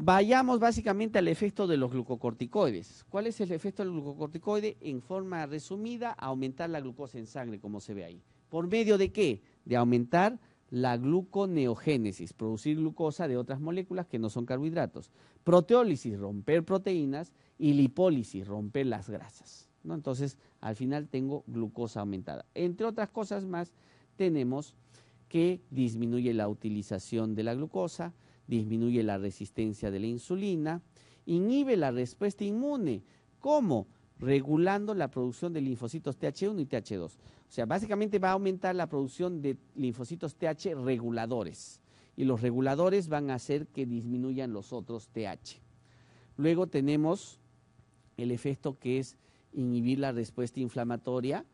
Vayamos básicamente al efecto de los glucocorticoides. ¿Cuál es el efecto del glucocorticoide? En forma resumida, aumentar la glucosa en sangre, como se ve ahí. ¿Por medio de qué? De aumentar la gluconeogénesis, producir glucosa de otras moléculas que no son carbohidratos. Proteólisis, romper proteínas. Y lipólisis, romper las grasas. Entonces, al final tengo glucosa aumentada. Entre otras cosas más, tenemos que disminuye la utilización de la glucosa, disminuye la resistencia de la insulina, inhibe la respuesta inmune. ¿Cómo? Regulando la producción de linfocitos TH1 y TH2. O sea, básicamente va a aumentar la producción de linfocitos TH reguladores. Y los reguladores van a hacer que disminuyan los otros TH. Luego tenemos el efecto que es inhibir la respuesta inflamatoria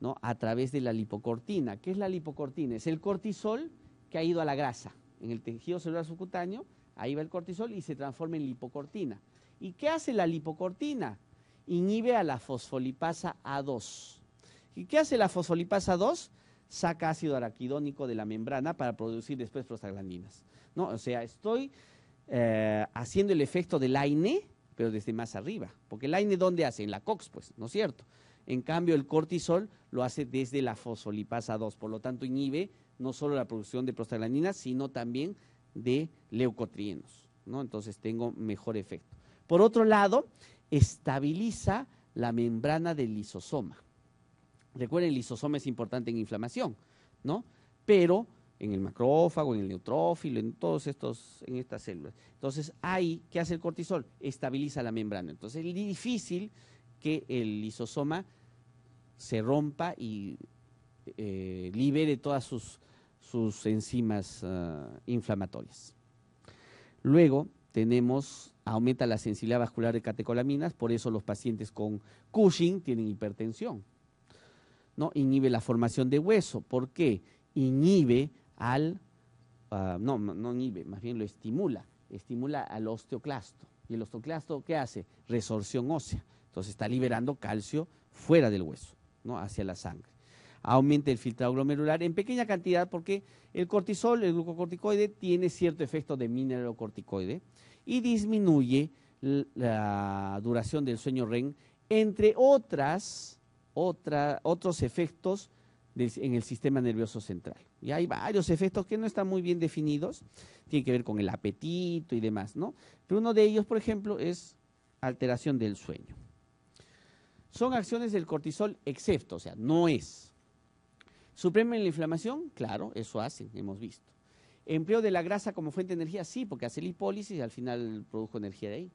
¿no? a través de la lipocortina. ¿Qué es la lipocortina? Es el cortisol que ha ido a la grasa en el tejido celular subcutáneo, ahí va el cortisol y se transforma en lipocortina. ¿Y qué hace la lipocortina? Inhibe a la fosfolipasa A2. ¿Y qué hace la fosfolipasa 2? Saca ácido araquidónico de la membrana para producir después prostaglandinas. ¿No? O sea, estoy eh, haciendo el efecto del AINE, pero desde más arriba. Porque el AINE, ¿dónde hace? En la COX, pues, ¿no es cierto? En cambio, el cortisol lo hace desde la fosfolipasa a 2, por lo tanto, inhibe no solo la producción de prostaglandinas, sino también de leucotrienos. ¿no? Entonces tengo mejor efecto. Por otro lado, estabiliza la membrana del lisosoma. Recuerden, el lisosoma es importante en inflamación, ¿no? Pero en el macrófago, en el neutrófilo, en todos estos, en estas células. Entonces, ahí, ¿qué hace el cortisol? Estabiliza la membrana. Entonces, es difícil que el lisosoma se rompa y eh, libere todas sus sus enzimas ah, inflamatorias. Luego tenemos, aumenta la sensibilidad vascular de catecolaminas, por eso los pacientes con Cushing tienen hipertensión. ¿no? Inhibe la formación de hueso. ¿Por qué? Inhibe al, ah, no, no inhibe, más bien lo estimula, estimula al osteoclasto. ¿Y el osteoclasto qué hace? Resorción ósea. Entonces está liberando calcio fuera del hueso, ¿no? hacia la sangre aumente el filtrado glomerular en pequeña cantidad porque el cortisol, el glucocorticoide, tiene cierto efecto de mineralocorticoide y disminuye la duración del sueño REM, entre otras, otros efectos en el sistema nervioso central. Y hay varios efectos que no están muy bien definidos, tienen que ver con el apetito y demás, ¿no? Pero uno de ellos, por ejemplo, es alteración del sueño. Son acciones del cortisol excepto, o sea, no es, Supremen la inflamación, claro, eso hacen, hemos visto. Empleo de la grasa como fuente de energía, sí, porque hace lipólisis y al final produjo energía de ahí.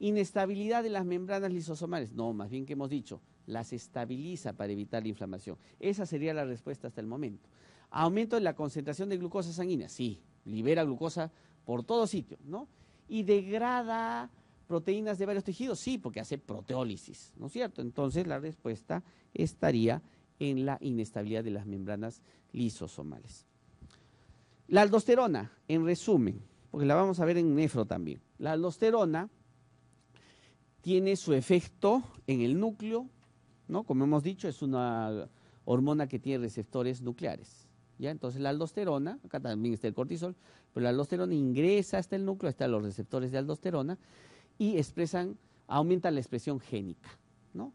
Inestabilidad de las membranas lisosomales, no, más bien que hemos dicho, las estabiliza para evitar la inflamación. Esa sería la respuesta hasta el momento. Aumento de la concentración de glucosa sanguínea, sí, libera glucosa por todo sitio, ¿no? Y degrada proteínas de varios tejidos, sí, porque hace proteólisis, ¿no es cierto? Entonces la respuesta estaría en la inestabilidad de las membranas lisosomales. La aldosterona, en resumen, porque la vamos a ver en nefro también. La aldosterona tiene su efecto en el núcleo, ¿no? Como hemos dicho, es una hormona que tiene receptores nucleares. ¿Ya? Entonces la aldosterona, acá también está el cortisol, pero la aldosterona ingresa hasta el núcleo, hasta los receptores de aldosterona, y expresan, aumenta la expresión génica. ¿no?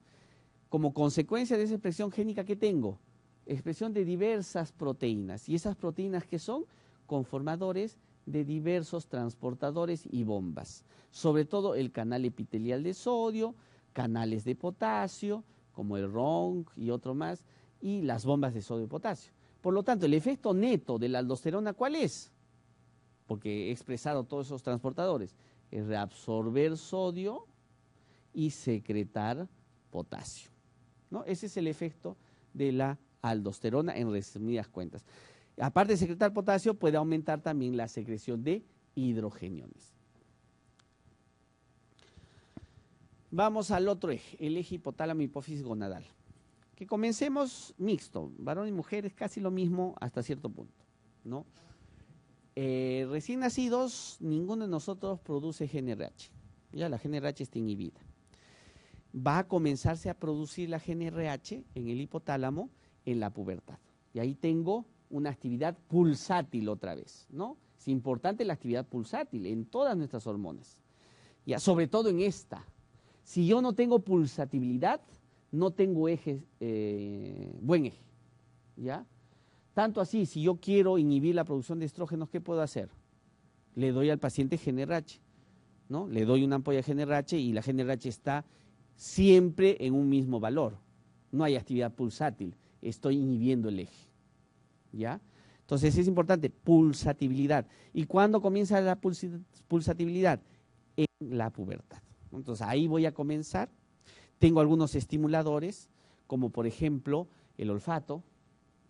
como consecuencia de esa expresión génica que tengo, expresión de diversas proteínas. ¿Y esas proteínas que son? Conformadores de diversos transportadores y bombas. Sobre todo el canal epitelial de sodio, canales de potasio, como el RONC y otro más, y las bombas de sodio y potasio. Por lo tanto, el efecto neto de la aldosterona, ¿cuál es? Porque he expresado todos esos transportadores. Es reabsorber sodio y secretar potasio. Ese es el efecto de la aldosterona en resumidas cuentas. Aparte de secretar potasio, puede aumentar también la secreción de hidrogeniones. Vamos al otro eje, el eje hipotálamo hipófisis gonadal. Que comencemos mixto, varón y mujer es casi lo mismo hasta cierto punto, ¿no? Eh, recién nacidos, ninguno de nosotros produce GNRH. Ya la GNRH está inhibida va a comenzarse a producir la GNRH en el hipotálamo en la pubertad. Y ahí tengo una actividad pulsátil otra vez, ¿no? Es importante la actividad pulsátil en todas nuestras hormonas, sobre todo en esta. Si yo no tengo pulsatibilidad, no tengo eje, eh, buen eje, ¿ya? Tanto así, si yo quiero inhibir la producción de estrógenos, ¿qué puedo hacer? Le doy al paciente GNRH, ¿no? Le doy una ampolla de GNRH y la GNRH está siempre en un mismo valor. No hay actividad pulsátil, estoy inhibiendo el eje. ¿Ya? Entonces es importante, pulsatibilidad. ¿Y cuándo comienza la pulsatibilidad? En la pubertad. Entonces ahí voy a comenzar. Tengo algunos estimuladores, como por ejemplo el olfato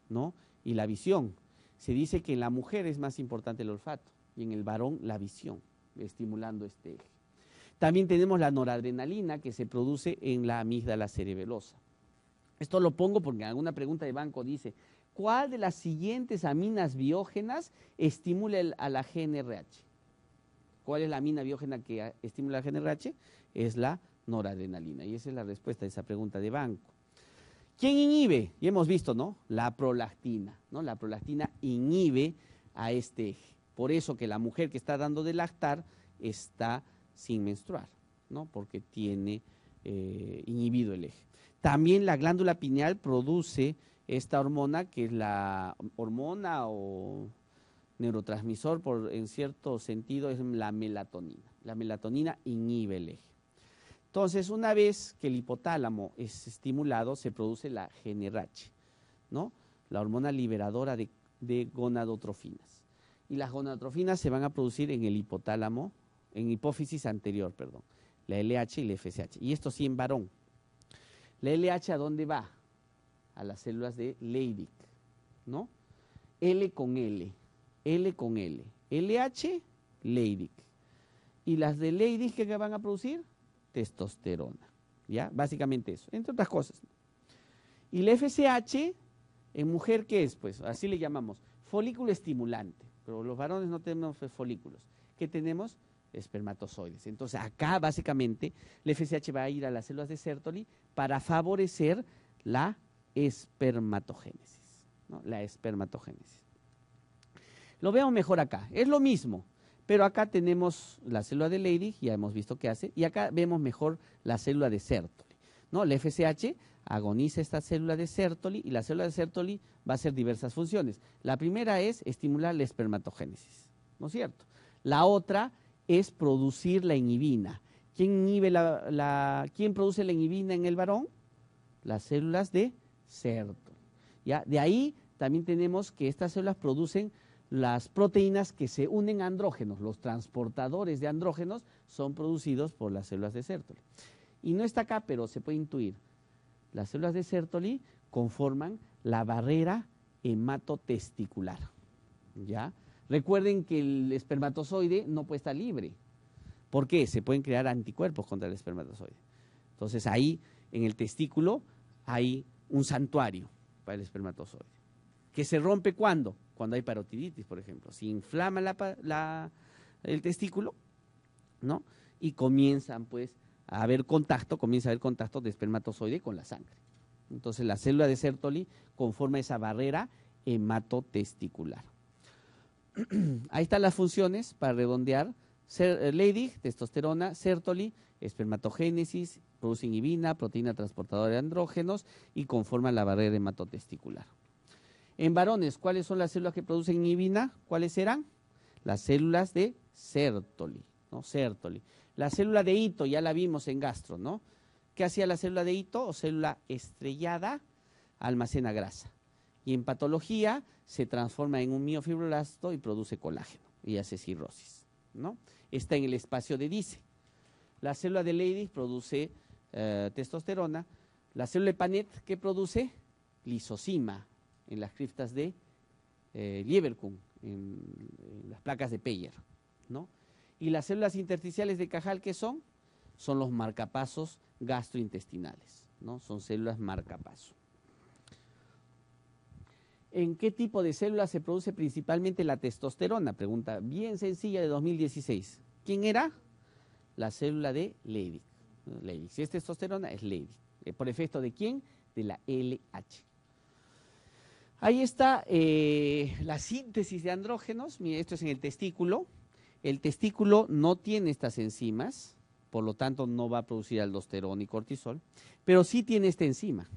¿no? y la visión. Se dice que en la mujer es más importante el olfato y en el varón la visión, estimulando este eje. También tenemos la noradrenalina que se produce en la amígdala cerebelosa. Esto lo pongo porque en alguna pregunta de banco dice, ¿cuál de las siguientes aminas biógenas estimula a la GNRH? ¿Cuál es la amina biógena que estimula la GNRH? Es la noradrenalina. Y esa es la respuesta a esa pregunta de banco. ¿Quién inhibe? Y hemos visto, ¿no? La prolactina, ¿no? La prolactina inhibe a este eje. Por eso que la mujer que está dando de lactar está sin menstruar, ¿no? Porque tiene eh, inhibido el eje. También la glándula pineal produce esta hormona que es la hormona o neurotransmisor, por, en cierto sentido, es la melatonina. La melatonina inhibe el eje. Entonces, una vez que el hipotálamo es estimulado, se produce la GNRH, ¿no? La hormona liberadora de, de gonadotrofinas. Y las gonadotrofinas se van a producir en el hipotálamo en hipófisis anterior, perdón, la LH y la FSH. Y esto sí en varón. ¿La LH a dónde va? A las células de Leydig, ¿no? L con L, L con L, LH, Leydig. Y las de Leydig, ¿qué van a producir? Testosterona, ¿ya? Básicamente eso, entre otras cosas. Y la FSH, en mujer, ¿qué es? Pues así le llamamos, folículo estimulante. Pero los varones no tenemos folículos. ¿Qué tenemos? espermatozoides. Entonces, acá básicamente el FSH va a ir a las células de Sertoli para favorecer la espermatogénesis, ¿no? la espermatogénesis. Lo veo mejor acá, es lo mismo, pero acá tenemos la célula de Leydig, ya hemos visto qué hace, y acá vemos mejor la célula de Sertoli. ¿no? El FSH agoniza esta célula de Sertoli y la célula de Sertoli va a hacer diversas funciones. La primera es estimular la espermatogénesis, ¿no es cierto? La otra es producir la inhibina. ¿Quién, produce la inhibina en el varón? Las células de Sertoli, ¿ya? De ahí también tenemos que estas células producen las proteínas que se unen a andrógenos. Los transportadores de andrógenos son producidos por las células de Sertoli. Y no está acá, pero se puede intuir. Las células de Sertoli conforman la barrera hematotesticular. ¿Ya? Recuerden que el espermatozoide no puede estar libre. ¿Por qué? Se pueden crear anticuerpos contra el espermatozoide. Entonces ahí, en el testículo, hay un santuario para el espermatozoide. ¿Que se rompe cuándo? Cuando hay parotiditis, por ejemplo. Se inflama el testículo, ¿no? Y comienzan, pues, a haber contacto, comienza a haber contacto de espermatozoide con la sangre. Entonces la célula de Sertoli conforma esa barrera hematotesticular. ahí están las funciones para redondear. Ser, eh, testosterona, Sertoli, espermatogénesis, producen hibina, proteína transportadora de andrógenos y conforman la barrera hematotesticular. En varones, ¿cuáles son las células que producen hibina? ¿Cuáles serán? Las células de Sertoli, ¿no? Sertoli. La célula de hito, ya la vimos en gastro, ¿no? ¿Qué hacía la célula de hito o célula estrellada? Almacena grasa y en patología se transforma en un miofibroblasto y produce colágeno y hace cirrosis, ¿no? Está en el espacio de Dice. La célula de Leydig produce eh, testosterona. La célula de Panet, ¿qué produce? Lisocima en las criptas de eh, en, las placas de Peyer, ¿no? Y las células intersticiales de Cajal, ¿qué son? Son los marcapasos gastrointestinales, ¿no? Son células marcapaso. ¿En qué tipo de células se produce principalmente la testosterona? Pregunta bien sencilla de 2016. ¿Quién era? La célula de Leydig. Leydig. Si es testosterona, es Leydig. Eh, ¿Por efecto de quién? De la LH. Ahí está eh, la síntesis de andrógenos. esto es en el testículo. El testículo no tiene estas enzimas, por lo tanto no va a producir aldosterona y cortisol, pero sí tiene esta enzima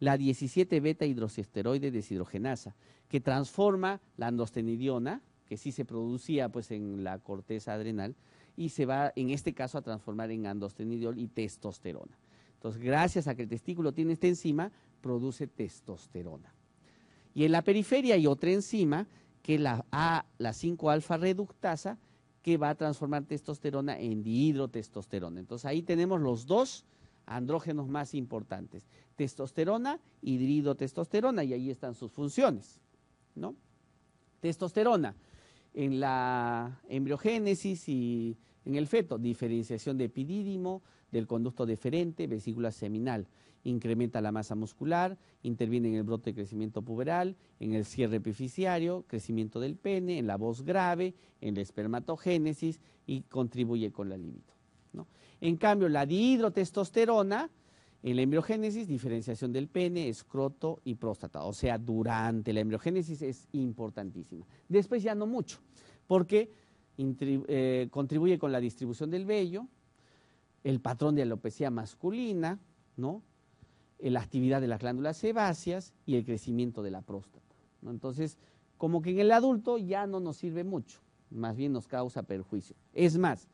la 17 beta hidroxiesteroide deshidrogenasa, que transforma la andostenidiona, que sí se producía pues, en la corteza adrenal, y se va en este caso a transformar en androstenidiol y testosterona. Entonces, gracias a que el testículo tiene esta enzima, produce testosterona. Y en la periferia hay otra enzima, que es la, a, la 5-alfa reductasa, que va a transformar testosterona en dihidrotestosterona. Entonces, ahí tenemos los dos andrógenos más importantes, testosterona y y ahí están sus funciones, ¿no? Testosterona en la embriogénesis y en el feto, diferenciación de epidídimo, del conducto deferente, vesícula seminal, incrementa la masa muscular, interviene en el brote de crecimiento puberal, en el cierre epificiario, crecimiento del pene, en la voz grave, en la espermatogénesis y contribuye con la libido. En cambio, la dihidrotestosterona, en la embriogénesis, diferenciación del pene, escroto y próstata. O sea, durante la embriogénesis es importantísima. Después ya no mucho, porque eh, contribuye con la distribución del vello, el patrón de alopecia masculina, ¿no? Eh, la actividad de las glándulas sebáceas y el crecimiento de la próstata. Entonces, como que en el adulto ya no nos sirve mucho, más bien nos causa perjuicio. Es más,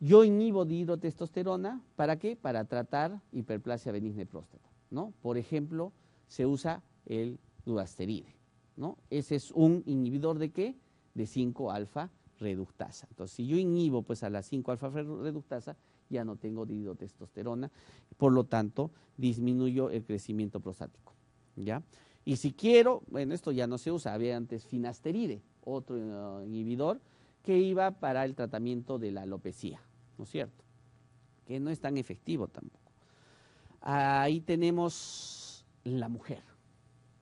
yo inhibo dihidrotestosterona, ¿para qué? Para tratar hiperplasia benigna de próstata, ¿no? Por ejemplo, se usa el duasteride, ¿no? Ese es un inhibidor de qué? De 5-alfa reductasa. Entonces, si yo inhibo pues a la 5-alfa reductasa, ya no tengo dihidrotestosterona, por lo tanto, disminuyo el crecimiento prostático, ¿ya? Y si quiero, bueno, esto ya no se usa, había antes finasteride, otro eh, inhibidor que iba para el tratamiento de la alopecia, ¿no es cierto? Que no es tan efectivo tampoco. Ahí tenemos la mujer,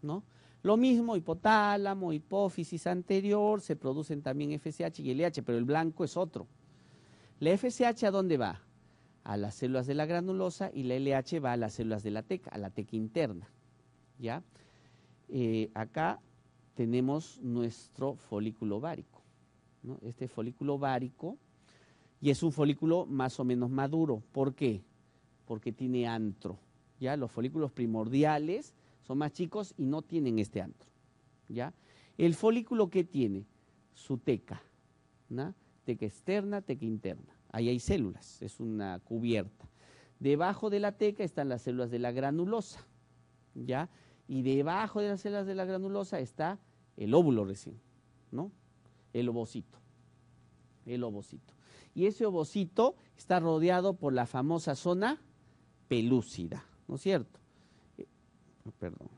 ¿no? Lo mismo, hipotálamo, hipófisis anterior, se producen también FSH y LH, pero el blanco es otro. ¿La FSH a dónde va? A las células de la granulosa y la LH va a las células de la teca, a la teca interna. ¿Ya? Eh, acá tenemos nuestro folículo ovárico. ¿no? Este folículo ovárico y es un folículo más o menos maduro. ¿Por qué? Porque tiene antro. ¿ya? Los folículos primordiales son más chicos y no tienen este antro. ¿ya? El folículo qué tiene su teca, teca externa, teca interna. Ahí hay células, es una cubierta. Debajo de la teca están las células de la granulosa, ¿ya? Y debajo de las células de la granulosa está el óvulo recién, ¿no? El ovocito, el ovocito y ese ovocito está rodeado por la famosa zona pelúcida, ¿no es cierto? Eh, oh, perdón.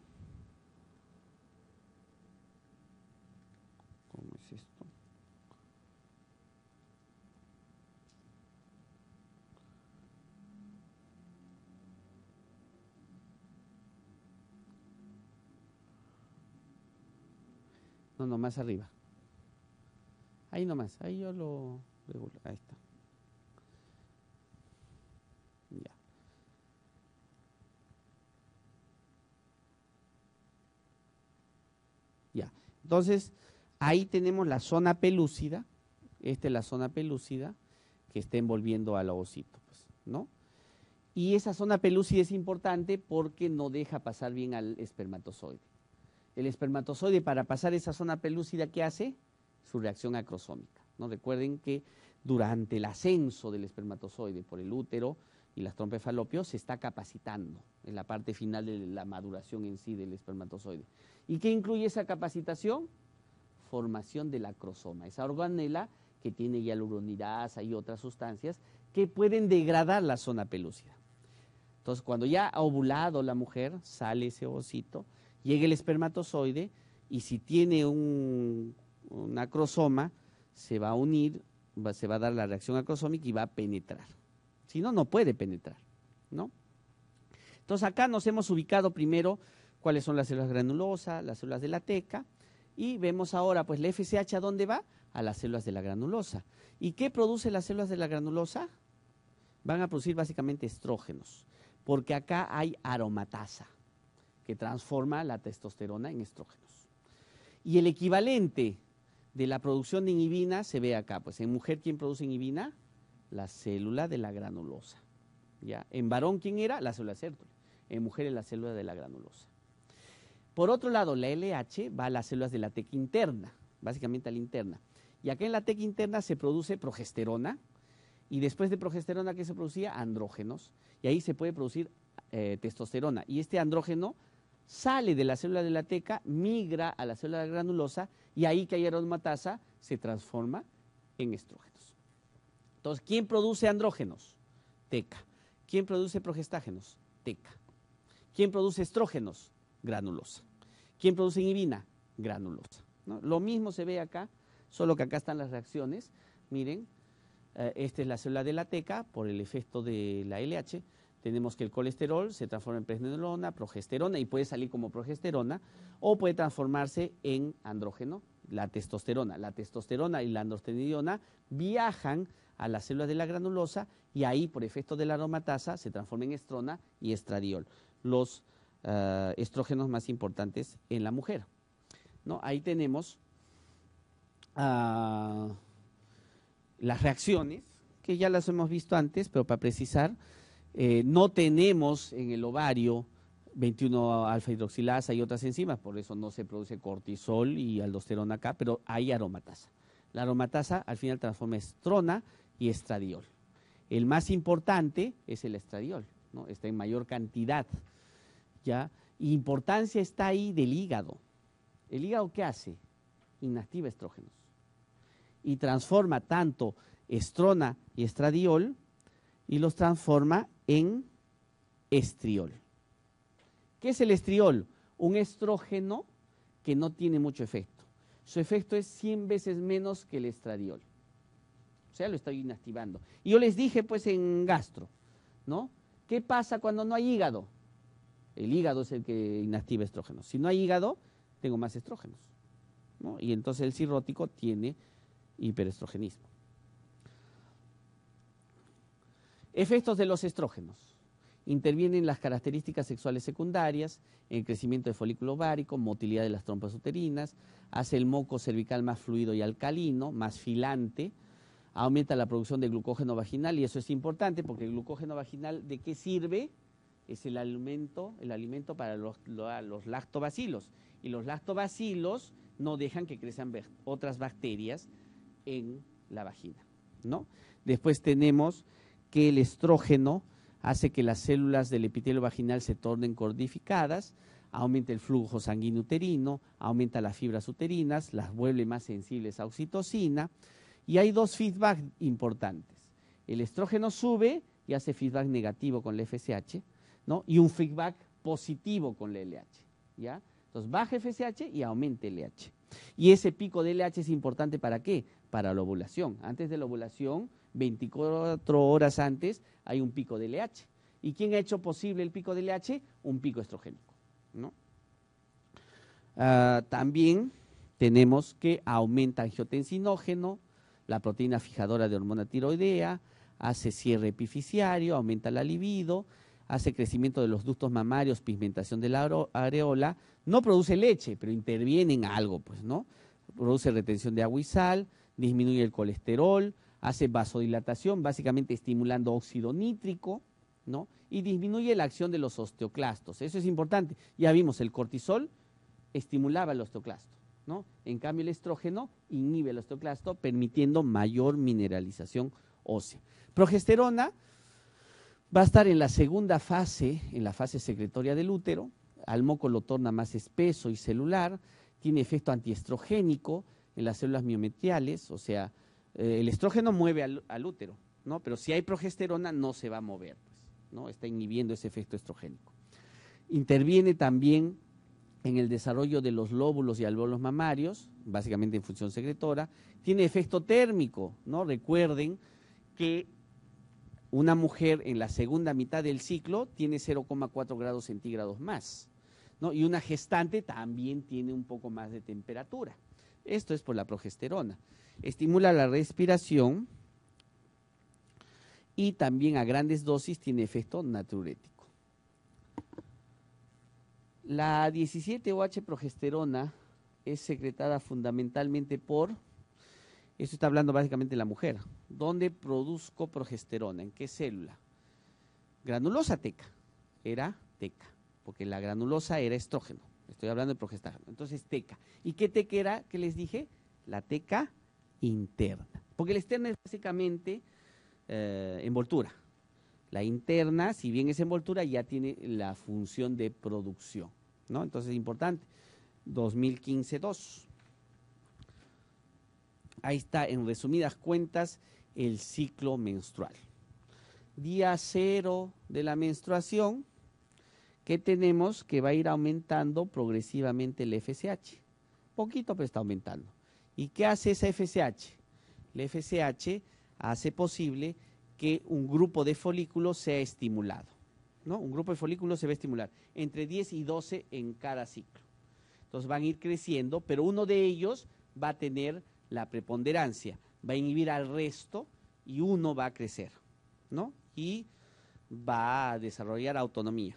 ¿Cómo es esto? No, no, más arriba. Ahí nomás, ahí yo lo... Ahí está. Ya. Ya. Entonces, ahí tenemos la zona pelúcida. Esta es la zona pelúcida que está envolviendo al ovocito, pues, ¿no? Y esa zona pelúcida es importante porque no deja pasar bien al espermatozoide. El espermatozoide, para pasar esa zona pelúcida, ¿qué hace? Su reacción acrosómica. Recuerden que durante el ascenso del espermatozoide por el útero y las trompas se está capacitando en la parte final de la maduración en sí del espermatozoide. ¿Y qué incluye esa capacitación? Formación del acrosoma, esa organela que tiene hialuronidasa y otras sustancias que pueden degradar la zona pelúcida. Entonces, cuando ya ha ovulado la mujer, sale ese ovocito, llega el espermatozoide y si tiene un, acrosoma se va a unir, se va a dar la reacción acrosómica y va a penetrar. Si no, no puede penetrar, ¿no? Entonces acá nos hemos ubicado primero cuáles son las células granulosas, las células de la teca, y vemos ahora pues la FSH a dónde va, a las células de la granulosa. ¿Y qué produce las células de la granulosa? Van a producir básicamente estrógenos, porque acá hay aromatasa que transforma la testosterona en estrógenos. Y el equivalente de la producción de inhibina se ve acá. Pues en mujer, ¿quién produce inhibina? La célula de la granulosa. ¿ya? En varón, ¿quién era? La célula cértula. En mujer es la célula de la granulosa. Por otro lado, la LH va a las células de la teca interna, básicamente a la interna. Y acá en la teca interna se produce progesterona, y después de progesterona, ¿qué se producía? Andrógenos. Y ahí se puede producir eh, testosterona. Y este andrógeno sale de la célula de la teca, migra a la célula granulosa y ahí que hay aromatasa se transforma en estrógenos. Entonces, ¿quién produce andrógenos? Teca. ¿Quién produce progestágenos? Teca. ¿Quién produce estrógenos? Granulosa. ¿Quién produce inhibina? Granulosa. Lo mismo se ve acá, solo que acá están las reacciones. Miren, eh, esta es la célula de la teca por el efecto de la LH tenemos que el colesterol se transforma en pregnenolona, progesterona y puede salir como progesterona o puede transformarse en andrógeno, la testosterona. La testosterona y la androstenediona viajan a las células de la granulosa y ahí, por efecto de la aromatasa, se transforma en estrona y estradiol, los eh, estrógenos más importantes en la mujer. ¿No? Ahí tenemos ah, las reacciones, que ya las hemos visto antes, pero para precisar, eh, no tenemos en el ovario 21 alfa hidroxilasa y otras enzimas, por eso no se produce cortisol y aldosterona acá, pero hay aromatasa. La aromatasa al final transforma estrona y estradiol. El más importante es el estradiol, está en mayor cantidad. ¿ya? Importancia está ahí del hígado. ¿El hígado qué hace? Inactiva estrógenos. Y transforma tanto estrona y estradiol y los transforma en estriol. ¿Qué es el estriol? Un estrógeno que no tiene mucho efecto. Su efecto es 100 veces menos que el estradiol. O sea, lo estoy inactivando. Y yo les dije, pues, en gastro, ¿no? ¿Qué pasa cuando no hay hígado? El hígado es el que inactiva estrógenos. Si no hay hígado, tengo más estrógenos. Y entonces el cirrótico tiene hiperestrogenismo. Efectos de los estrógenos. Intervienen las características sexuales secundarias, el crecimiento del folículo ovárico, motilidad de las trompas uterinas, hace el moco cervical más fluido y alcalino, más filante, aumenta la producción de glucógeno vaginal y eso es importante porque el glucógeno vaginal de qué sirve? Es el alimento, el alimento para los, lactobacilos y los lactobacilos no dejan que crezcan otras bacterias en la vagina, ¿no? Después tenemos que el estrógeno hace que las células del epitelio vaginal se tornen cordificadas, aumenta el flujo sanguíneo uterino, aumenta las fibras uterinas, las vuelve más sensibles a oxitocina. Y hay dos feedback importantes. El estrógeno sube y hace feedback negativo con la FSH, ¿no? Y un feedback positivo con la LH, ¿ya? Entonces baja FSH y aumenta el LH. Y ese pico de LH es importante para qué? Para la ovulación. Antes de la ovulación, 24 horas antes hay un pico de LH. ¿Y quién ha hecho posible el pico de LH? Un pico estrogénico. ¿no? Ah, también tenemos que aumenta angiotensinógeno, la proteína fijadora de hormona tiroidea, hace cierre epificiario, aumenta la libido, hace crecimiento de los ductos mamarios, pigmentación de la areola, no produce leche, pero interviene en algo, pues, ¿no? Produce retención de agua y sal, disminuye el colesterol, hace vasodilatación, básicamente estimulando óxido nítrico, ¿no? Y disminuye la acción de los osteoclastos. Eso es importante. Ya vimos, el cortisol estimulaba el osteoclasto, ¿no? En cambio, el estrógeno inhibe el osteoclasto, permitiendo mayor mineralización ósea. Progesterona va a estar en la segunda fase, en la fase secretoria del útero. Al moco lo torna más espeso y celular. Tiene efecto antiestrogénico en las células miometriales, o sea, eh, el estrógeno mueve al, útero, ¿no? Pero si hay progesterona no se va a mover, pues, ¿no? Está inhibiendo ese efecto estrogénico. Interviene también en el desarrollo de los lóbulos y alvéolos mamarios, básicamente en función secretora. Tiene efecto térmico, ¿no? Recuerden que una mujer en la segunda mitad del ciclo tiene 0,4 grados centígrados más, Y una gestante también tiene un poco más de temperatura. Esto es por la progesterona estimula la respiración y también a grandes dosis tiene efecto natriurético. La 17-OH progesterona es secretada fundamentalmente por, esto está hablando básicamente de la mujer, ¿dónde produzco progesterona? ¿En qué célula? Granulosa teca, era teca, porque la granulosa era estrógeno, estoy hablando de progesterona, entonces teca. ¿Y qué teca era que les dije? La teca interna. Porque la externa es básicamente eh, envoltura. La interna, si bien es envoltura, ya tiene la función de producción. ¿no? Entonces es importante. 2015-2. Ahí está, en resumidas cuentas, el ciclo menstrual. Día cero de la menstruación, ¿qué tenemos que va a ir aumentando progresivamente el FSH. Poquito, pero está aumentando. ¿Y qué hace esa FSH? La FSH hace posible que un grupo de folículos sea estimulado. ¿no? Un grupo de folículos se va a estimular entre 10 y 12 en cada ciclo. Entonces van a ir creciendo, pero uno de ellos va a tener la preponderancia, va a inhibir al resto y uno va a crecer, Y va a desarrollar autonomía.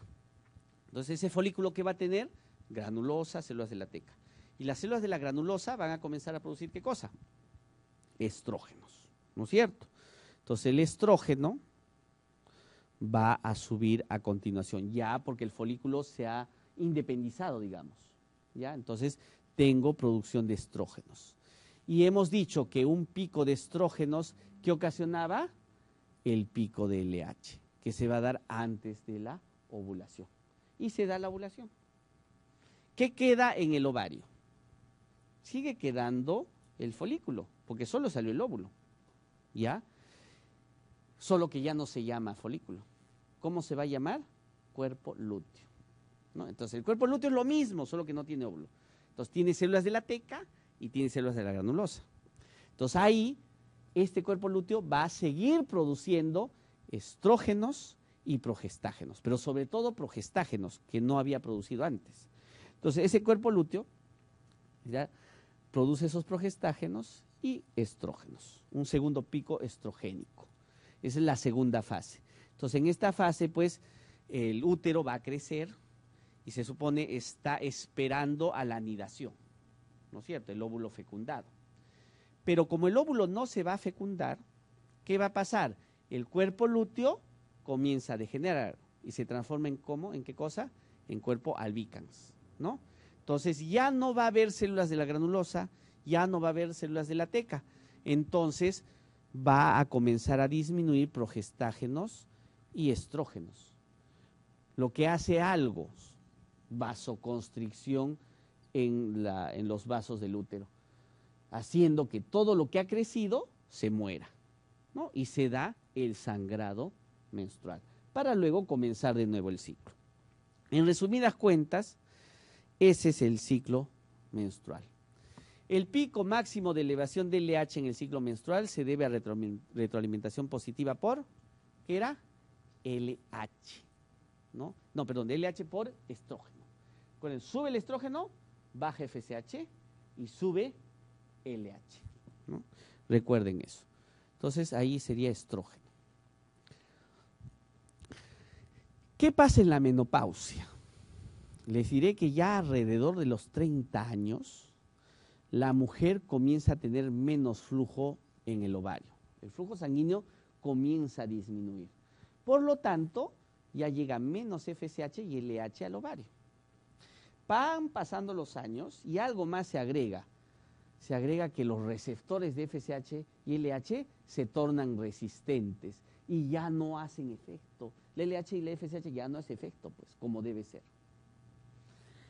Entonces ese folículo que va a tener, granulosa, células de la teca. Y las células de la granulosa van a comenzar a producir qué cosa? Estrógenos, ¿no es cierto? Entonces el estrógeno va a subir a continuación, ya porque el folículo se ha independizado, digamos. ¿ya? Entonces tengo producción de estrógenos. Y hemos dicho que un pico de estrógenos que ocasionaba el pico de LH, que se va a dar antes de la ovulación. Y se da la ovulación. ¿Qué queda en el ovario? sigue quedando el folículo, porque solo salió el óvulo, ¿ya? Solo que ya no se llama folículo. ¿Cómo se va a llamar? Cuerpo lúteo. Entonces, el cuerpo lúteo es lo mismo, solo que no tiene óvulo. Entonces, tiene células de la teca y tiene células de la granulosa. Entonces, ahí, este cuerpo lúteo va a seguir produciendo estrógenos y progestágenos, pero sobre todo progestágenos que no había producido antes. Entonces, ese cuerpo lúteo ¿ya? produce esos progestágenos y estrógenos, un segundo pico estrogénico. Esa es la segunda fase. Entonces, en esta fase, pues, el útero va a crecer y se supone está esperando a la anidación, ¿no es cierto? El óvulo fecundado. Pero como el óvulo no se va a fecundar, ¿qué va a pasar? El cuerpo lúteo comienza a degenerar y se transforma en cómo, en qué cosa, en cuerpo albicans, ¿no? Entonces ya no va a haber células de la granulosa, ya no va a haber células de la teca. Entonces va a comenzar a disminuir progestágenos y estrógenos. Lo que hace algo, vasoconstricción en, los vasos del útero, haciendo que todo lo que ha crecido se muera. ¿no? Y se da el sangrado menstrual, para luego comenzar de nuevo el ciclo. En resumidas cuentas, ese es el ciclo menstrual. El pico máximo de elevación de LH en el ciclo menstrual se debe a retroalimentación positiva por, ¿qué era? LH. ¿no? perdón, LH por estrógeno. Con sube el estrógeno, baja FSH y sube LH. Recuerden eso. Entonces ahí sería estrógeno. ¿Qué pasa en la menopausia? Les diré que ya alrededor de los 30 años, la mujer comienza a tener menos flujo en el ovario. El flujo sanguíneo comienza a disminuir. Por lo tanto, ya llega menos FSH y LH al ovario. Van pasando los años y algo más se agrega. Se agrega que los receptores de FSH y LH se tornan resistentes y ya no hacen efecto. La LH y la FSH ya no hacen efecto, pues, como debe ser.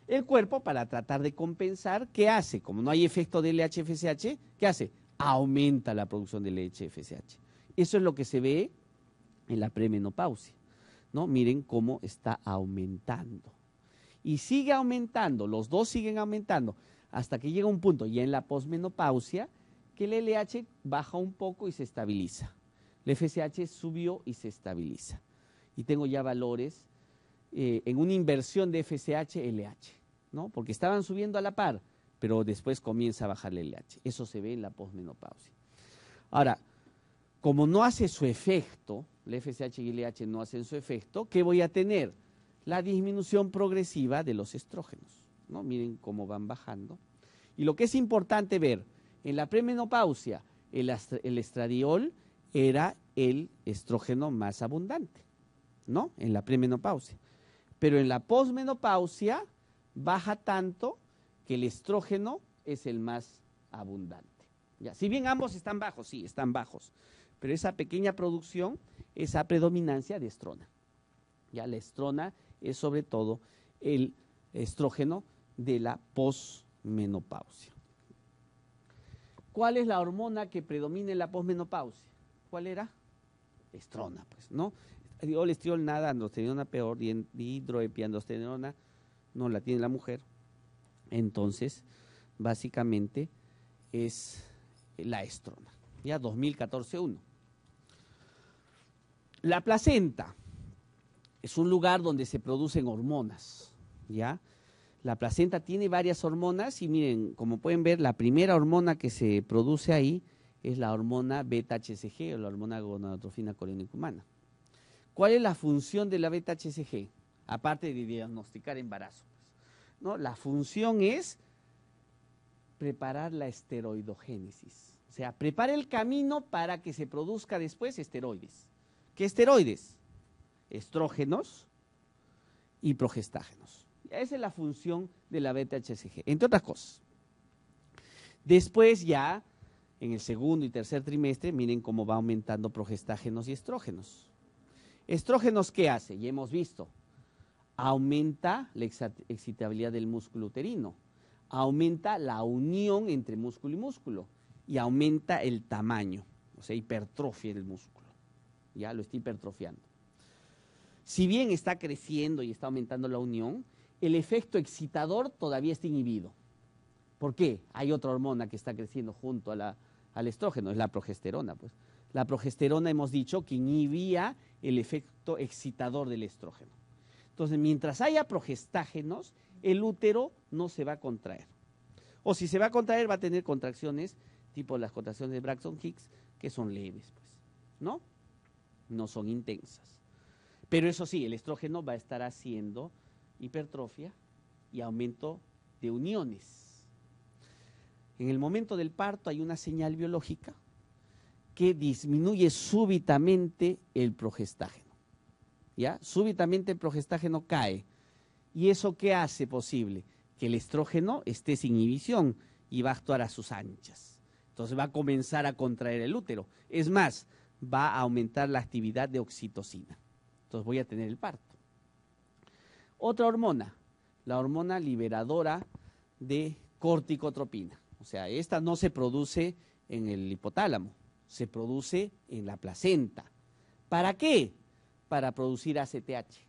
El cuerpo, para tratar de compensar, ¿qué hace? Como no hay efecto del LHFSH, ¿qué hace? Aumenta la producción del LHFSH. Eso es lo que se ve en la premenopausia. ¿no? Miren cómo está aumentando. Y sigue aumentando, los dos siguen aumentando, hasta que llega un punto, ya en la posmenopausia, que el LH baja un poco y se estabiliza. El FSH subió y se estabiliza. Y tengo ya valores eh, en una inversión de fsh lh ¿no? Porque estaban subiendo a la par, pero después comienza a bajar el LH. Eso se ve en la posmenopausia. Ahora, como no hace su efecto, el FSH y el LH no hacen su efecto, ¿qué voy a tener? La disminución progresiva de los estrógenos. ¿no? Miren cómo van bajando. Y lo que es importante ver, en la premenopausia, el estradiol era el estrógeno más abundante, ¿no? En la premenopausia. Pero en la posmenopausia baja tanto que el estrógeno es el más abundante. Ya, si bien ambos están bajos, sí, están bajos, pero esa pequeña producción, esa predominancia de estrona. Ya la estrona es sobre todo el estrógeno de la posmenopausia. ¿Cuál es la hormona que predomina en la posmenopausia? ¿Cuál era? Estrona, pues, ¿no? estriol nada, andosterona peor, hidroepiandosterona no la tiene la mujer. Entonces, básicamente es la estrona. Ya 2014-1. La placenta es un lugar donde se producen hormonas, ¿ya? La placenta tiene varias hormonas y miren, como pueden ver, la primera hormona que se produce ahí es la hormona beta-HCG o la hormona gonadotrofina coriónica humana. ¿Cuál es la función de la beta-HCG? Aparte de diagnosticar embarazo. Pues, la función es preparar la esteroidogénesis. O sea, prepara el camino para que se produzca después esteroides. ¿Qué esteroides? Estrógenos y progestágenos. Esa es la función de la beta entre otras cosas. Después ya, en el segundo y tercer trimestre, miren cómo va aumentando progestágenos y estrógenos. ¿Estrógenos qué hace? Ya hemos visto. Aumenta la excitabilidad del músculo uterino, aumenta la unión entre músculo y músculo y aumenta el tamaño, o sea, hipertrofia del músculo. Ya lo está hipertrofiando. Si bien está creciendo y está aumentando la unión, el efecto excitador todavía está inhibido. ¿Por qué? Hay otra hormona que está creciendo junto al estrógeno, es la progesterona. Pues. La progesterona hemos dicho que inhibía el efecto excitador del estrógeno. Entonces, mientras haya progestágenos, el útero no se va a contraer. O si se va a contraer, va a tener contracciones, tipo las contracciones de Braxton Hicks, que son leves, pues, ¿no? No son intensas. Pero eso sí, el estrógeno va a estar haciendo hipertrofia y aumento de uniones. En el momento del parto hay una señal biológica que disminuye súbitamente el progestágeno. ¿Ya? Súbitamente el progestágeno cae. ¿Y eso qué hace posible? Que el estrógeno esté sin inhibición y va a actuar a sus anchas. Entonces va a comenzar a contraer el útero. Es más, va a aumentar la actividad de oxitocina. Entonces voy a tener el parto. Otra hormona, la hormona liberadora de corticotropina. O sea, esta no se produce en el hipotálamo, se produce en la placenta. ¿Para qué? Para producir ACTH,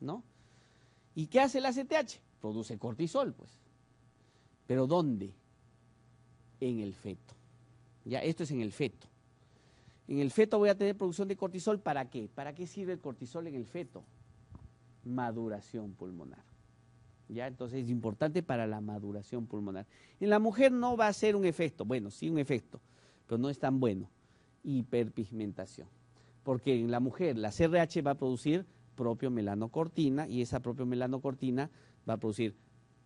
¿no? ¿Y qué hace el ACTH? Produce cortisol, pues. ¿Pero dónde? En el feto. Ya, esto es en el feto. En el feto voy a tener producción de cortisol, ¿para qué? ¿Para qué sirve el cortisol en el feto? Maduración pulmonar. Ya, entonces es importante para la maduración pulmonar. En la mujer no va a ser un efecto, bueno, sí un efecto, pero no es tan bueno. Hiperpigmentación. Porque en la mujer la CRH va a producir propio melanocortina y esa propio melanocortina va a producir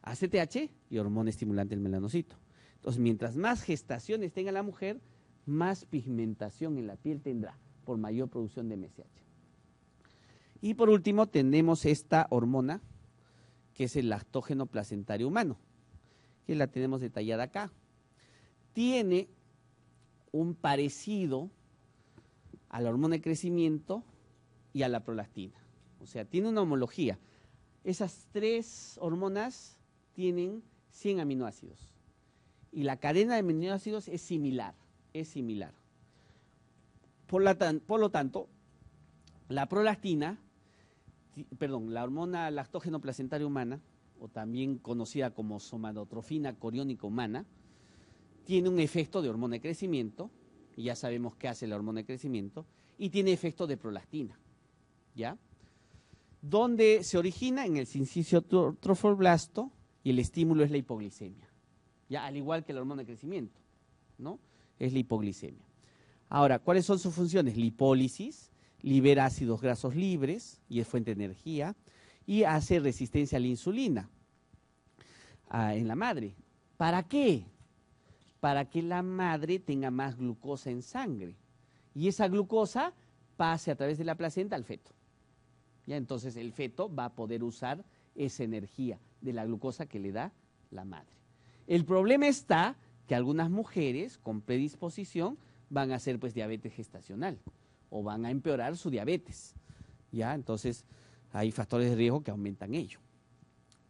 ACTH y hormona estimulante del melanocito. Entonces, mientras más gestaciones tenga la mujer, más pigmentación en la piel tendrá por mayor producción de MSH. Y por último, tenemos esta hormona, que es el lactógeno placentario humano, que la tenemos detallada acá. Tiene un parecido a la hormona de crecimiento y a la prolactina. O sea, tiene una homología. Esas tres hormonas tienen 100 aminoácidos. Y la cadena de aminoácidos es similar, es similar. Por, lo tanto, la prolactina, perdón, la hormona lactógeno placentaria humana, o también conocida como somatotrofina coriónica humana, tiene un efecto de hormona de crecimiento, y ya sabemos qué hace la hormona de crecimiento, y tiene efecto de prolastina. ¿Ya? ¿Dónde se origina? En el sincicio trofoblasto y el estímulo es la hipoglicemia. ¿Ya? Al igual que la hormona de crecimiento, ¿no? Es la hipoglicemia. Ahora, ¿cuáles son sus funciones? Lipólisis, libera ácidos grasos libres y es fuente de energía, y hace resistencia a la insulina ah, en la madre. ¿Para qué? para que la madre tenga más glucosa en sangre. Y esa glucosa pase a través de la placenta al feto. Ya entonces el feto va a poder usar esa energía de la glucosa que le da la madre. El problema está que algunas mujeres con predisposición van a hacer pues diabetes gestacional o van a empeorar su diabetes. Ya, entonces hay factores de riesgo que aumentan ello.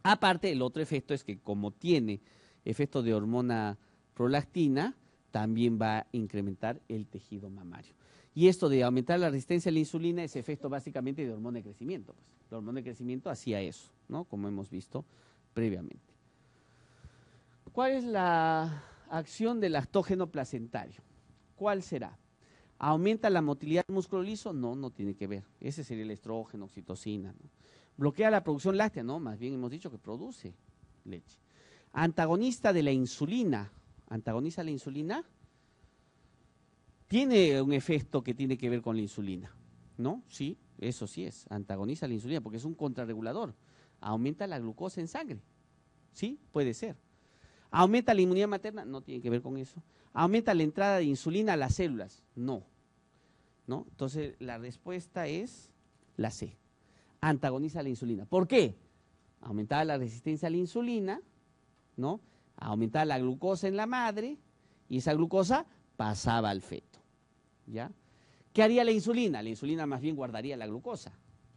Aparte, el otro efecto es que como tiene efecto de hormona prolactina, también va a incrementar el tejido mamario. Y esto de aumentar la resistencia a la insulina es efecto básicamente de hormona de crecimiento. Pues. La hormona de crecimiento hacía eso, ¿no? Como hemos visto previamente. ¿Cuál es la acción del lactógeno placentario? ¿Cuál será? ¿Aumenta la motilidad del músculo liso? No, no tiene que ver. Ese sería el estrógeno, oxitocina. ¿Bloquea la producción láctea? No, más bien hemos dicho que produce leche. Antagonista de la insulina, antagoniza la insulina, tiene un efecto que tiene que ver con la insulina, ¿no? Sí, eso sí es, antagoniza la insulina porque es un contrarregulador, aumenta la glucosa en sangre, ¿sí? Puede ser. Aumenta la inmunidad materna, no tiene que ver con eso. Aumenta la entrada de insulina a las células, no. ¿No? Entonces la respuesta es la C. Antagoniza la insulina. ¿Por qué? Aumentada la resistencia a la insulina, ¿no? aumentaba la glucosa en la madre y esa glucosa pasaba al feto. ¿Ya? ¿Qué haría la insulina? La insulina más bien guardaría la glucosa,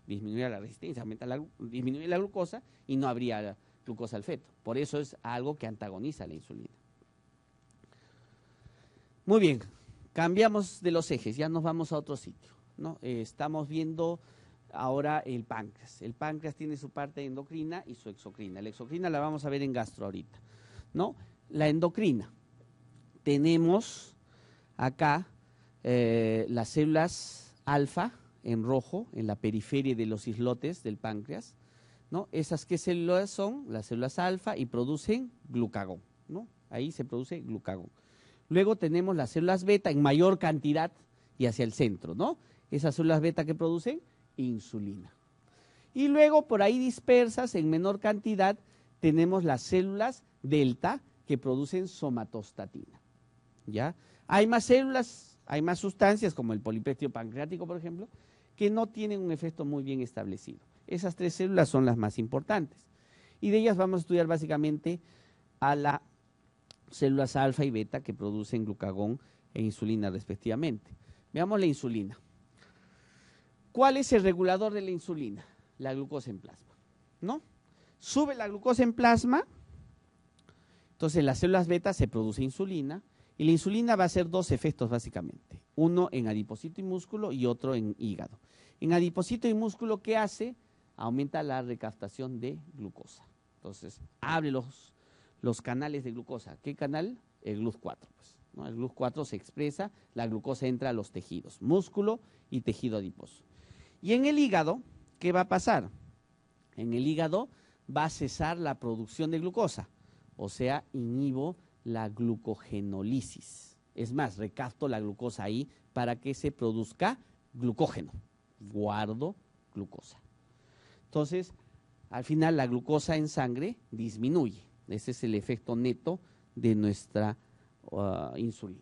disminuiría la resistencia, aumenta la, disminuiría la glucosa y no habría glucosa al feto. Por eso es algo que antagoniza la insulina. Muy bien, cambiamos de los ejes, ya nos vamos a otro sitio. ¿no? Eh, estamos viendo ahora el páncreas. El páncreas tiene su parte endocrina y su exocrina. La exocrina la vamos a ver en gastro ahorita. ¿no? La endocrina. Tenemos acá eh, las células alfa en rojo, en la periferia de los islotes del páncreas. ¿Esas qué células son? Las células alfa y producen glucagón. Ahí se produce glucagón. Luego tenemos las células beta en mayor cantidad y hacia el centro. ¿no? Esas células beta que producen insulina. Y luego por ahí dispersas en menor cantidad tenemos las células delta que producen somatostatina. ¿Ya? Hay más células, hay más sustancias como el polipéptido pancreático, por ejemplo, que no tienen un efecto muy bien establecido. Esas tres células son las más importantes. Y de ellas vamos a estudiar básicamente a las células alfa y beta que producen glucagón e insulina respectivamente. Veamos la insulina. ¿Cuál es el regulador de la insulina? La glucosa en plasma. ¿No? Sube la glucosa en plasma, entonces, en las células beta se produce insulina y la insulina va a hacer dos efectos básicamente, uno en adipocito y músculo y otro en hígado. En adipocito y músculo, ¿qué hace? Aumenta la recaptación de glucosa. Entonces, abre los, canales de glucosa. ¿Qué canal? El GLUS4. Pues, El GLUS4 se expresa, la glucosa entra a los tejidos, músculo y tejido adiposo. Y en el hígado, ¿qué va a pasar? En el hígado va a cesar la producción de glucosa o sea, inhibo la glucogenólisis. Es más, recapto la glucosa ahí para que se produzca glucógeno. Guardo glucosa. Entonces, al final la glucosa en sangre disminuye. Ese es el efecto neto de nuestra uh, insulina.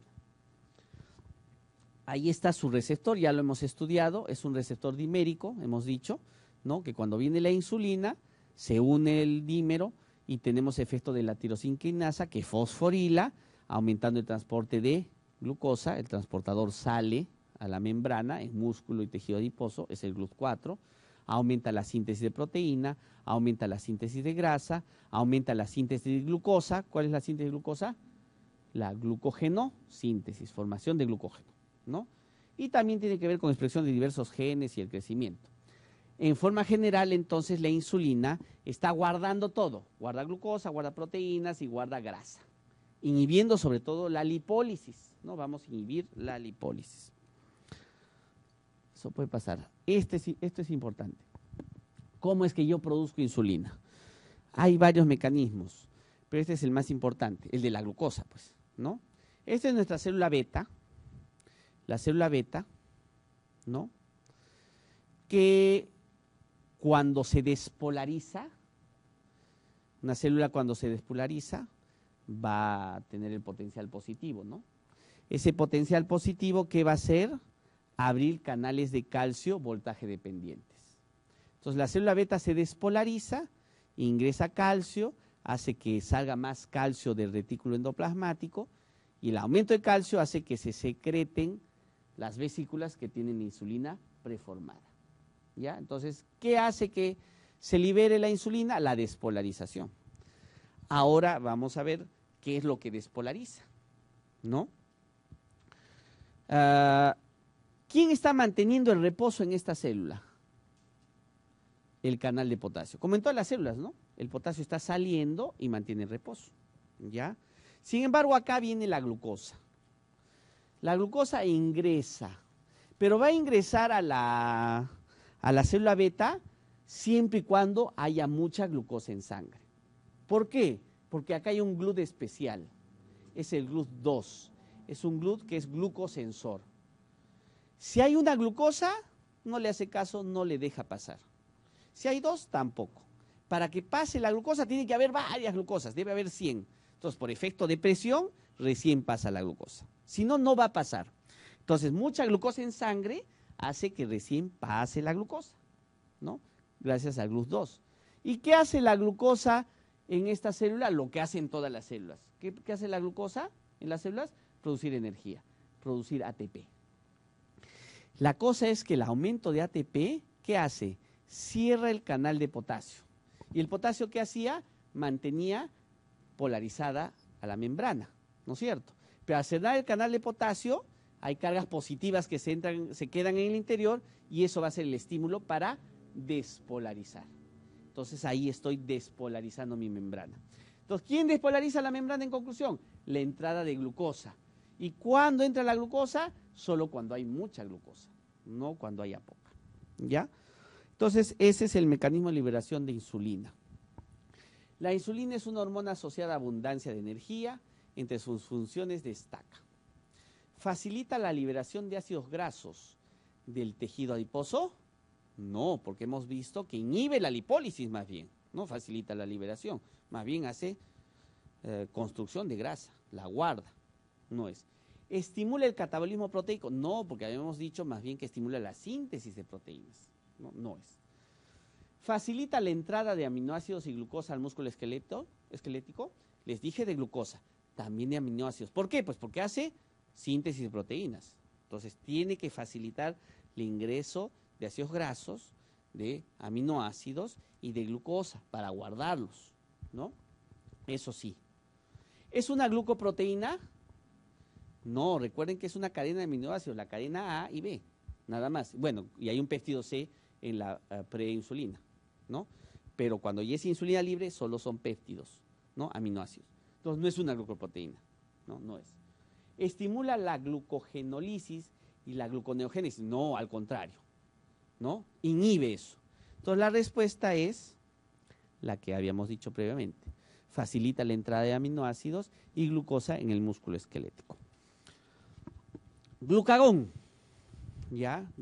Ahí está su receptor, ya lo hemos estudiado, es un receptor dimérico, hemos dicho, ¿no? Que cuando viene la insulina, se une el dímero y tenemos efecto de la tirosinquinasa que fosforila, aumentando el transporte de glucosa. El transportador sale a la membrana en músculo y tejido adiposo, es el GLUT4. Aumenta la síntesis de proteína, aumenta la síntesis de grasa, aumenta la síntesis de glucosa. ¿Cuál es la síntesis de glucosa? La glucógeno-síntesis, formación de glucógeno, ¿no? Y también tiene que ver con expresión de diversos genes y el crecimiento. En forma general, entonces, la insulina está guardando todo, guarda glucosa, guarda proteínas y guarda grasa, inhibiendo sobre todo la lipólisis, ¿no? Vamos a inhibir la lipólisis. Eso puede pasar. Este, esto es importante. ¿Cómo es que yo produzco insulina? Hay varios mecanismos, pero este es el más importante, el de la glucosa, pues, ¿no? Esta es nuestra célula beta, la célula beta, ¿no? Que cuando se despolariza, una célula cuando se despolariza va a tener el potencial positivo, ¿no? Ese potencial positivo, ¿qué va a hacer? Abrir canales de calcio voltaje dependientes. Entonces la célula beta se despolariza, ingresa calcio, hace que salga más calcio del retículo endoplasmático y el aumento de calcio hace que se secreten las vesículas que tienen insulina preformada. ¿ya? Entonces, ¿qué hace que se libere la insulina? La despolarización. Ahora vamos a ver qué es lo que despolariza, ¿no? Ah, ¿Quién está manteniendo el reposo en esta célula? El canal de potasio. Como en todas las células, ¿no? El potasio está saliendo y mantiene el reposo, ¿ya? Sin embargo, acá viene la glucosa. La glucosa ingresa, pero va a ingresar a la a la célula beta siempre y cuando haya mucha glucosa en sangre. ¿Por qué? Porque acá hay un GLUT especial. Es el GLUT 2. Es un GLUT que es glucosensor. Si hay una glucosa, no le hace caso, no le deja pasar. Si hay dos, tampoco. Para que pase la glucosa tiene que haber varias glucosas, debe haber 100. Entonces, por efecto de presión, recién pasa la glucosa. Si no, no va a pasar. Entonces, mucha glucosa en sangre hace que recién pase la glucosa, ¿no? Gracias al GLUS2. ¿Y qué hace la glucosa en esta célula? Lo que hacen todas las células. ¿Qué, ¿Qué, hace la glucosa en las células? Producir energía, producir ATP. La cosa es que el aumento de ATP, ¿qué hace? Cierra el canal de potasio. ¿Y el potasio qué hacía? Mantenía polarizada a la membrana, ¿no es cierto? Pero al cerrar el canal de potasio, hay cargas positivas que se, quedan en el interior y eso va a ser el estímulo para despolarizar. Entonces ahí estoy despolarizando mi membrana. Entonces, ¿quién despolariza la membrana en conclusión? La entrada de glucosa. ¿Y cuándo entra la glucosa? Solo cuando hay mucha glucosa, no cuando haya poca. ¿Ya? Entonces, ese es el mecanismo de liberación de insulina. La insulina es una hormona asociada a abundancia de energía, entre sus funciones destaca ¿Facilita la liberación de ácidos grasos del tejido adiposo? No, porque hemos visto que inhibe la lipólisis más bien, no facilita la liberación, más bien hace eh, construcción de grasa, la guarda, no es. ¿Estimula el catabolismo proteico? No, porque habíamos dicho más bien que estimula la síntesis de proteínas, no, es. ¿Facilita la entrada de aminoácidos y glucosa al músculo esquelético? Les dije de glucosa, también de aminoácidos. ¿Por qué? Pues porque hace síntesis de proteínas. Entonces tiene que facilitar el ingreso de ácidos grasos, de aminoácidos y de glucosa para guardarlos, ¿no? Eso sí. ¿Es una glucoproteína? No, recuerden que es una cadena de aminoácidos, la cadena A y B, nada más. Bueno, y hay un péptido C en la eh, preinsulina, ¿no? Pero cuando ya es insulina libre, solo son péptidos, ¿no? Aminoácidos. Entonces no es una glucoproteína, ¿no? No es estimula la glucogenolisis y la gluconeogénesis. No, al contrario, ¿no? Inhibe eso. Entonces la respuesta es la que habíamos dicho previamente. Facilita la entrada de aminoácidos y glucosa en el músculo esquelético. Glucagón, ¿ya?